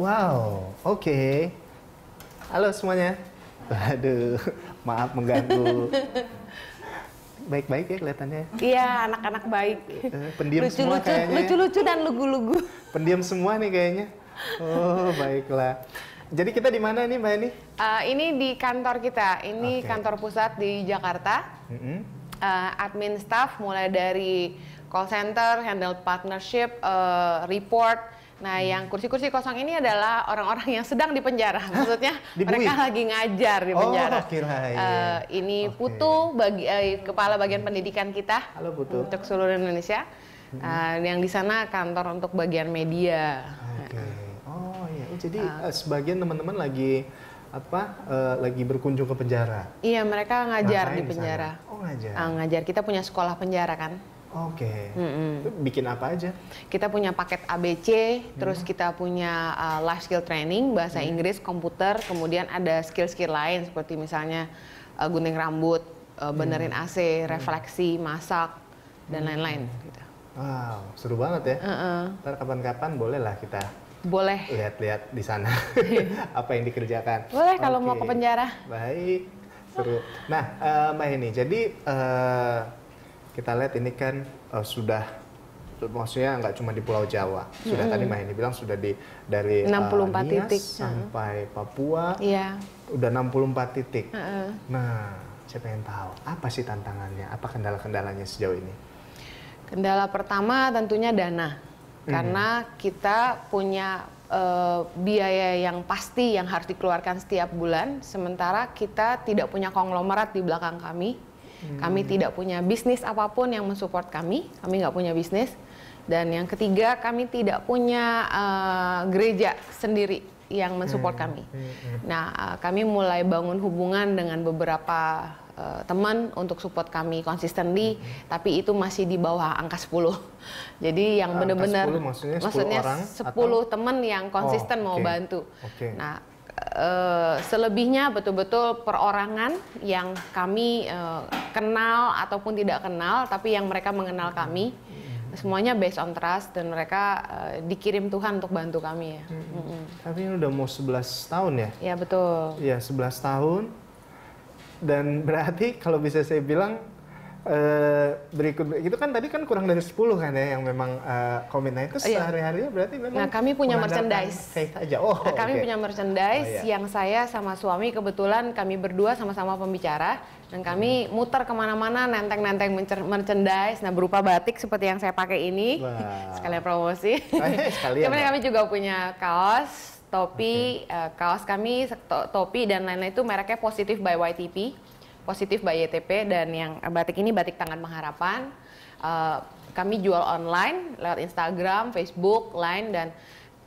Wow, oke. Okay. Halo semuanya. Waduh, maaf mengganggu. Baik-baik ya kelihatannya. Iya, anak-anak baik. Eh, pendiam lucu, semua lucu, kayaknya. Ya. Lucu-lucu dan lugu-lugu. Pendiam semua nih kayaknya. Oh, baiklah. Jadi kita di mana nih Mbak Eni? Uh, ini di kantor kita. Ini okay. kantor pusat di Jakarta. Mm -hmm. uh, admin staff mulai dari call center, handle partnership, uh, report, Nah, hmm. yang kursi-kursi kosong ini adalah orang-orang yang sedang di penjara, Maksudnya mereka lagi ngajar di oh, penjara. Oh, kira okay, iya. uh, eh, ini okay. Putu bagi uh, kepala bagian pendidikan kita. Halo Putu. Untuk seluruh Indonesia. Uh, yang di sana kantor untuk bagian media. Oke. Okay. Oh iya. Oh, jadi uh, sebagian teman-teman lagi apa uh, lagi berkunjung ke penjara? Iya, mereka ngajar Ngapain di penjara. Oh, ngajar. Uh, ngajar. Kita punya sekolah penjara kan? Oke. Okay. Mm-hmm. Bikin apa aja? Kita punya paket ABC, mm terus mm-hmm. kita punya uh, life skill training bahasa mm Inggris, komputer, kemudian ada skill-skill lain seperti misalnya uh, gunting rambut, uh, benerin mm mm-hmm. AC, refleksi, masak dan mm lain-lain gitu. Wow, seru banget ya. Mm Ntar kapan-kapan bolehlah kita boleh lihat-lihat di sana apa yang dikerjakan. Boleh kalau okay. mau ke penjara. Baik, seru. Nah, uh, Mbak jadi uh, kita lihat ini kan uh, sudah maksudnya nggak cuma di Pulau Jawa. Sudah mm -hmm. tadi ini bilang sudah di dari 64 eh, uh, Nias titik sampai Papua. Yeah. Udah 64 titik. Uh -uh. Nah, saya pengen tahu apa sih tantangannya? Apa kendala-kendalanya sejauh ini? Kendala pertama tentunya dana. Mm. Karena kita punya uh, biaya yang pasti yang harus dikeluarkan setiap bulan, sementara kita tidak punya konglomerat di belakang kami kami hmm. tidak punya bisnis apapun yang mensupport kami. Kami nggak punya bisnis. Dan yang ketiga, kami tidak punya uh, gereja sendiri yang mensupport hmm. kami. Hmm, hmm. Nah, uh, kami mulai bangun hubungan dengan beberapa uh, teman untuk support kami konsisten hmm. tapi itu masih di bawah angka 10. Jadi yang benar-benar maksudnya 10, maksudnya 10 10 teman yang oh, konsisten oh, mau bantu. Okay. Nah, uh, selebihnya betul-betul perorangan yang kami uh, kenal ataupun tidak kenal tapi yang mereka mengenal kami hmm. semuanya based on trust dan mereka uh, dikirim Tuhan untuk bantu kami ya. Hmm. Tapi ini udah mau 11 tahun ya? Iya betul. Iya 11 tahun dan berarti kalau bisa saya bilang Uh, berikut itu kan tadi kan kurang dari 10 kan ya yang memang uh, komitmen itu oh, iya. sehari-hari ya berarti memang Nah, kami punya merchandise. Faith aja. Oh, nah, kami okay. punya oh, merchandise oh, iya. yang saya sama suami kebetulan kami berdua sama-sama pembicara dan kami hmm. muter kemana-mana nenteng-nenteng merchandise nah berupa batik seperti yang saya pakai ini wow. sekalian promosi. Eh, sekalian. Kemudian kami juga punya kaos, topi, okay. uh, kaos kami topi dan lain-lain itu mereknya Positif by YTP positif by YTP dan yang batik ini batik tangan pengharapan. Uh, kami jual online lewat Instagram, Facebook, Line dan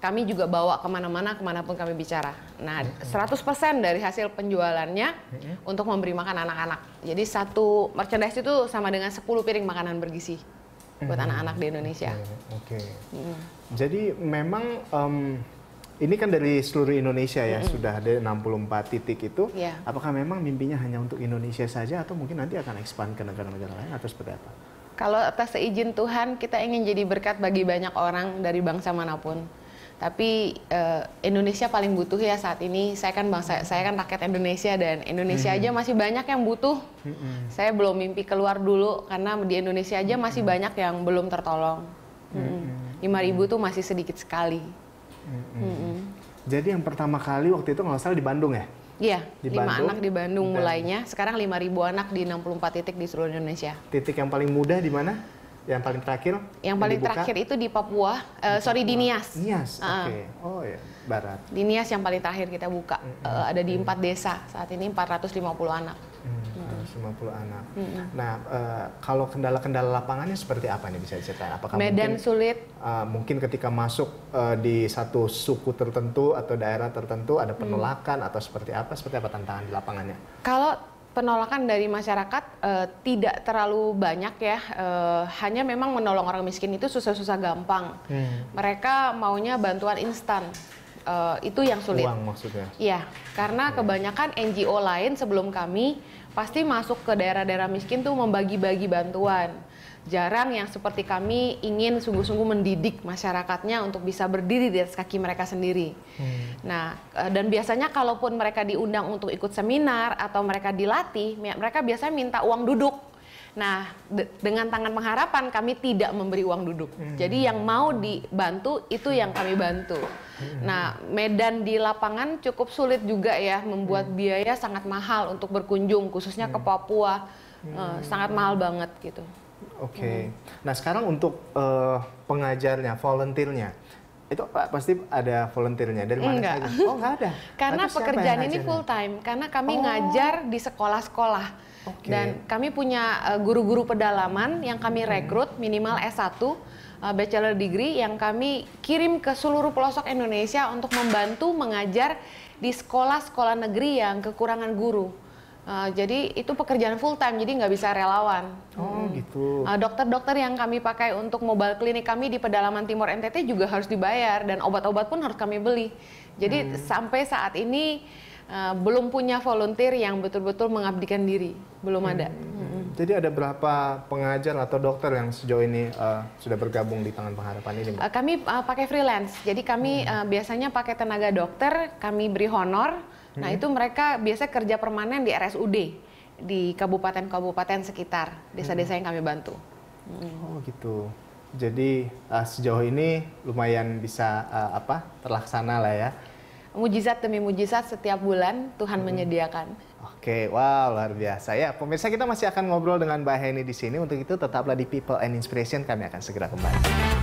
kami juga bawa kemana-mana, kemanapun kami bicara. Nah, 100% hmm. dari hasil penjualannya hmm. untuk memberi makan anak-anak. Jadi satu merchandise itu sama dengan 10 piring makanan bergizi buat hmm. anak-anak di Indonesia. Oke. Okay. Mm. Jadi memang um, ini kan dari seluruh Indonesia ya mm -hmm. sudah ada 64 titik itu. Yeah. Apakah memang mimpinya hanya untuk Indonesia saja atau mungkin nanti akan expand ke negara-negara lain atau seperti apa? Kalau atas seizin Tuhan kita ingin jadi berkat bagi banyak orang dari bangsa manapun. Tapi uh, Indonesia paling butuh ya saat ini. Saya kan bangsa, saya kan rakyat Indonesia dan Indonesia mm -hmm. aja masih banyak yang butuh. Mm -hmm. Saya belum mimpi keluar dulu karena di Indonesia aja masih banyak yang belum tertolong. Mm -hmm. 5000 tuh masih sedikit sekali. Mm-hmm. Jadi yang pertama kali waktu itu nggak salah di Bandung ya? Iya, di lima Bandung, anak di Bandung dan mulainya. Sekarang 5.000 anak di 64 titik di seluruh Indonesia. Titik yang paling mudah di mana? Yang paling terakhir? Yang, yang paling dibuka? terakhir itu di Papua, uh, sorry di Nias. Nias, uh, oke. Okay. Oh ya, barat. Di Nias yang paling terakhir kita buka. Mm -hmm. uh, ada di empat desa, saat ini 450 anak. 150 anak. Hmm. Nah, uh, kalau kendala-kendala lapangannya seperti apa nih bisa diceritakan? Apakah Medan mungkin, sulit? Uh, mungkin ketika masuk uh, di satu suku tertentu atau daerah tertentu ada mm. penolakan mm. atau seperti apa? Seperti apa tantangan di lapangannya? Kalau penolakan dari masyarakat uh, tidak terlalu banyak ya. Uh, hanya memang menolong orang miskin itu susah-susah gampang. Hmm. Mereka maunya bantuan instan. Uh, itu yang sulit. Uang maksudnya. Iya, karena iya. kebanyakan NGO lain sebelum kami pasti masuk ke daerah-daerah miskin tuh membagi-bagi bantuan. Jarang yang seperti kami ingin sungguh-sungguh mendidik masyarakatnya untuk bisa berdiri di atas kaki mereka sendiri. Hmm. Nah, eh, dan biasanya kalaupun mereka diundang untuk ikut seminar atau mereka dilatih, mereka biasanya minta uang duduk Nah, de dengan tangan pengharapan kami tidak memberi uang duduk. Hmm. Jadi yang mau dibantu itu yang kami bantu. Hmm. Nah, medan di lapangan cukup sulit juga ya, membuat hmm. biaya sangat mahal untuk berkunjung, khususnya hmm. ke Papua, hmm. uh, sangat mahal banget gitu. Oke. Okay. Hmm. Nah, sekarang untuk uh, pengajarnya, volunteernya, itu pak pasti ada volunteernya dari mana enggak. saja? Oh, enggak ada. Karena Lalu pekerjaan ini full time. Karena kami oh. ngajar di sekolah-sekolah. Okay. Dan kami punya eh, guru-guru pedalaman yang kami rekrut minimal S1 eh, bachelor degree yang kami kirim ke seluruh pelosok Indonesia untuk membantu mengajar di sekolah-sekolah negeri yang kekurangan guru. Uh, jadi itu pekerjaan full time, jadi nggak bisa relawan. Oh hmm. gitu. Eh, dokter-dokter uh, yang kami pakai untuk mobile klinik kami di pedalaman timur NTT juga harus dibayar dan obat-obat pun harus kami beli. Jadi hmm. sampai saat ini uh, belum punya volunteer yang betul-betul mengabdikan diri, belum hmm. ada. Jadi ada berapa pengajar atau dokter yang sejauh ini uh, sudah bergabung di Tangan Pengharapan ini? Mbak? Eh, kami uh, pakai freelance. Jadi kami hmm. uh, biasanya pakai tenaga dokter, kami beri honor. Nah, hmm. Nah itu mereka biasa kerja permanen di RSUD di kabupaten-kabupaten sekitar desa-desa hmm. yang kami bantu. Hmm. Oh gitu. Jadi uh, sejauh ini lumayan bisa uh, apa terlaksana lah ya mujizat demi mujizat setiap bulan Tuhan hmm. menyediakan. Oke, wow luar biasa ya. Pemirsa kita masih akan ngobrol dengan Mbak Heni di sini. Untuk itu tetaplah di People and Inspiration kami akan segera kembali.